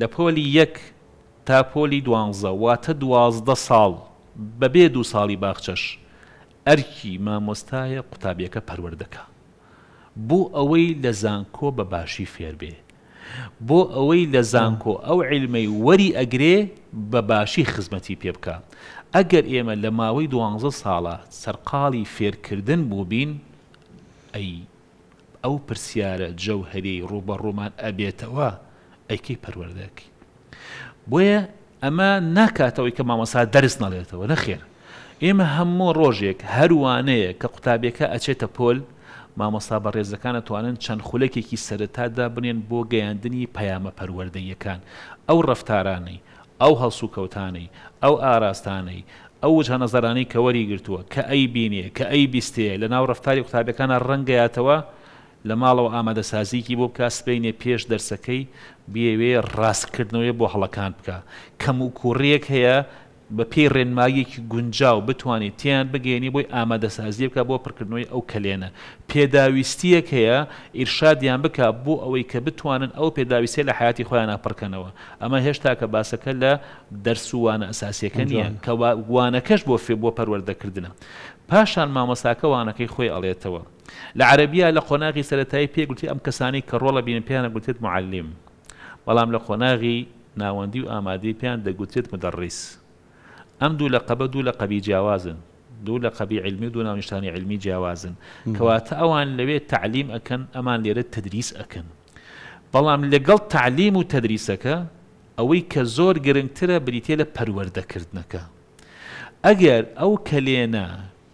لە پۆلی یەک تا پۆلی دوانزە واتە دوازدە ساڵ بەبێ دوو ساڵی باخچەش ئەرکی مامۆستایە قوتابیەکە پەروەردەکە بۆ ئەوەی لە زانکۆ بە باشی فێربێ بۆ ئەوەی لە زانکۆ ئەو عیلمەی وەری ئەگرێ بە باشی خزمەتی پێ بکە ئەگەر ئێمە لە ماوەی دوانزە ساڵە سەرقاڵی فێرکردن بوو بین ئەی ئەو پرسیارە جەوهری ڕوبە ڕوومان ئەبێتەوە ئەیکی پەروەردەکی بۆیە ئەمە ناکاتەوەی کە مامەسا دەرس نەڵێتەوە نەخێر ئێمە هەموو ڕۆژێک هەروانەیە کە قوتابیەکە ئەچێتە پۆل مامۆستا بە ڕێزەکانە توانن چەند خولەکێکی سەرتادا بنێن بۆ گەیاندنی پەیامە پەروەردەیەکان ئەو ڕفتارانەی ئەو هەڵسوکەوتانەی ئەو ئاراستانەی ئەو وجه نەزەرانی کە وەری گرتووە کە ئەی بینێ کە ئەی بیستەیە لە ناو ڕفتاری قوتابەکانە ڕەنگەیاتەوە لە ماڵەوە ئامادەسازیکی بۆ بکە سبینێ پێش دەرسەکەی بێوێ ڕاستکردنەوەی بۆ هەڵەکان بکە کەم و کوڕێک هەیە بە پێی ڕێنماییەکی گونجاو بتوانێت تیان بگەێنی بۆی ئامادەسازی بکە بۆ پڕکردنەوەی ئەو کلێنە پێداویستیەک هەیە ئیرشادیان بکە بۆ ئەوەی کە بتوانن ئەو پێداویستێ لە حیاتی خۆیان ناپڕکەنەوە ئەمە هێشتا کە باسەکە لە دەرسوانە ئەساسیەکە نیان کە وانەکەش بۆ فێ بۆ پەروەردەکردنە پاشان مامەساکە وانەکەی خۆی ئەڵێتەوە لە عربیا لە قۆناغی سەتایی پێگوتی ئەم کەسانی کە ڕۆڵە بین پێیانە گوتێت معلیم بەڵام لە قۆناغی ناوەندی و ئامادەی پێیان دەگوتێت مدەڕیس ئەم دوو لە قەبە دوو لە قەبی جیاوازن دوو لە قەبی علمی و دو ناونیشتانی علمی جیاوازن کەواتە ئەوان لەوێت تعلیم ئەکەن ئەمان لێرە تدریس ئەکەن بەڵام لەگەڵ تعلیم و تدریسەکە ئەوەی کە زۆر گرنگترە بریتێ لە پەروەردەکردنەکە ئەگەر ئەو کەلێنە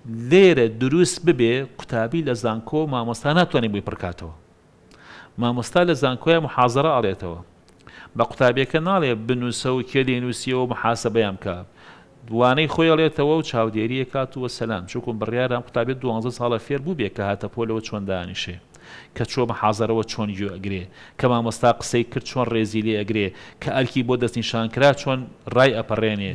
لێرە دروست ببێ قوتابی لە زانکۆ مامۆستا ناتوانین بووی پڕکاتەوە مامۆستا لە زانکۆیە محازرە ئاڵێتەوە بە قوتابیەکە ناڵێ بنووسە و کێلی نووسیەوە محاسبەیان کە دوانەی خۆیڵێتەوە و چاودێریە کات وە سەسلام چکم بڕیاران قوتابێت دو ساڵە فێر بوو بێ کە هاتە پۆلەوە چۆندانیشێ کە چۆمە حازەرەوە چۆن یو ئەگرێ کە مامۆستا قسەی کرد چۆن ڕێزی لێ ئەگرێ کە ئەلکی بۆ دەستنیشان کرا چۆن ڕای ئەپەڕێنێ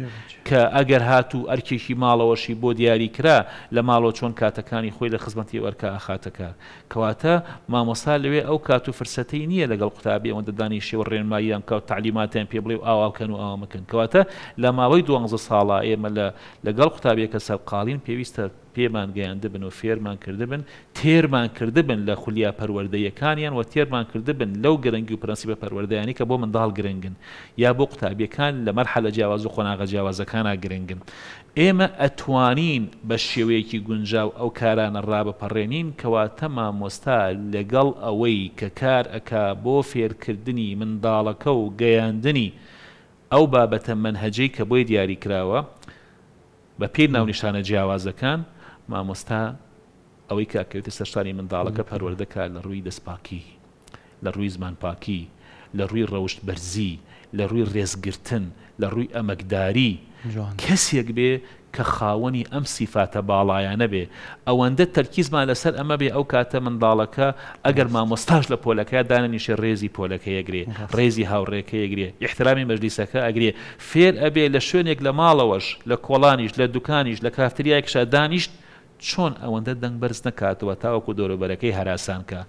کە ئەگەر هاتوو ئەرکێکی ماڵەوەشی بۆ دیاری کرا لە ماڵەوە چۆن کاتەکانی خۆی لە خزمەتی وەرکە ئاخاتەکە کەواتە مامۆسا لەوێ ئەو کات و فرسەتی نییە لەگەڵ قوتابی ئەوەندە دانیشیەوە ڕێنماییان کەوت تعلیماتیان پێ بڵێ و ئاواکەن و ئاوا مکن کەواتە لە ماوەی دو ساڵە ئێمە لەگەڵ قوتابیەکە سەرقالین پێویستە پێمان گەیاندە بن و فێرمان کرده بن تێرمان کرده بن لە خولیا پەروەردەیەکانیان و تێرمان کرده بن لەو گرنگی و پرەنسیبە پەروەردەیانی کە بۆ منداڵ گرنگن یا بۆ قوتابیەکان لە مەرحە لە جیاواز و خۆناغە جیاوازەکانە گرنگن ئێمە ئەتوانین بە شێوەیەکی گونجاو ئەو کارانە ڕابپەڕێنین کەواتە مامۆستا لەگەڵ ئەوەی کە کار ئەک بۆ فێرکردنی منداڵەکە و گەیاندنی ئەو بابەتە منهەجەی کە بۆی دیاری کراوە بە پێی ناونیشانە جیاوازەکان مامۆستا ئەوەی کاکەوێتە سەرشانی منداڵەکە پەروەردەکە لە ڕووی دەستپاکی لە ڕووی زمان پاکی لە ڕووی ڕەوشت بەرزی لە ڕووی ڕێزگرتن لە ڕووی ئەمەکداری کەسێک بێ کە خاوەنی ئەم سیفاتە باڵایانە بێ ئەوەندە تەرکیزمان لەسەر ئەمە بێ ئەو کاتە منداڵەکە ئەگەر مامۆستاش لە پۆلەکە داننیشە ڕێزی پۆلەکە یەگرێ ڕێزی هاوڕێکە یەگرێ یحترامی مەجلیسەکە ئەگرێ فێر ئەبێ لە شوێنێک لە ماڵەوەش لە کۆڵانیش لە دوکانیش لە کافتریایکشە دانیشت چۆن ئەوەندە دەنگ بەرز نکاتەوە تاوەکو دۆرەبەرەکەی هەراسانکە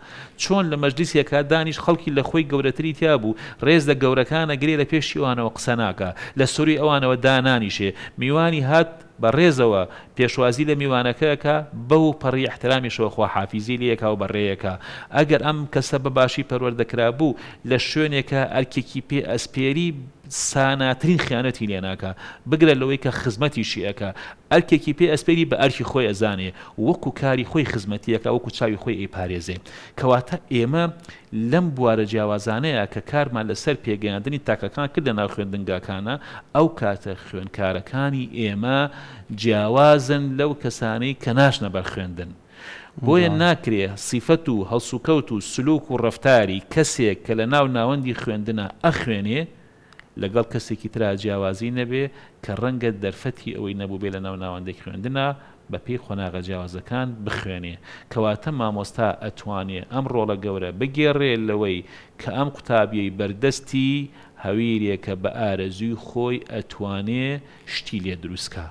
چۆن لە مەجلیسیەکە دانیش خەڵکی لە خۆی گەورەتری تیا بوو ڕێز لە گەورەکانە گرێ لە پێشی ئەوانەوە قسە ناکە لە سووری ئەوانەوە دانانیشێ میوانی هات بە ڕێزەوە پێشوازی لە میوانەکەەکە بەو پەڕی احترامیشەوە خۆ حافیزی لەیەکا و بەڕێیەکە ئەگەر ئەم کەسە بەباشی پەروەردەکرا بوو لە شوێنێکە ئەرکێکی پێ ئەسپێری ساناترین خیانەتی لێناکە بگرە لەوەی کە خزمەتی شیەکە ئەرکێکی پێ ئەسپێری بە ئەرکی خۆی ئەزانێ وەکو کاری خۆی خزمەتیەکە وەکو چاوی خۆی ئەیپارێزێ کەواتە ئێمە لەم بوارە جیاوازانەیە کە کارمان لەسەر پێگەیاندنی تاکەکان کرد لە ناو خوێندنگاکانە ئەو کاتە خوێنکارەکانی ئێمە جیاوازن لەو کەسانەی کە ناشنە بەر خوێندن. بۆیە ناکرێ سیفەت و هەڵسوکەوت و سلوک و ڕفتاری کەسێک کە لە ناو ناوەندی خوێندنە ئەخوێنێ لەگەڵ کەسێکی تررا جیاوازی نەبێ کە ڕەنگە دەرفەتی ئەوەی نەبوو بێ لە ناو ناوەندێک خوێندنا بە پێی خۆناغە جیاوازەکان بخوێنێ کەواتە مامۆستا ئەتوانێ ئەم ڕۆڵە گەورە بگێڕێ لەوەی کە ئەم قوتابیەی بەردەستی هەویریەکە بە ئارەزوی خۆی ئەتوانێ شتی لێ دروستکە.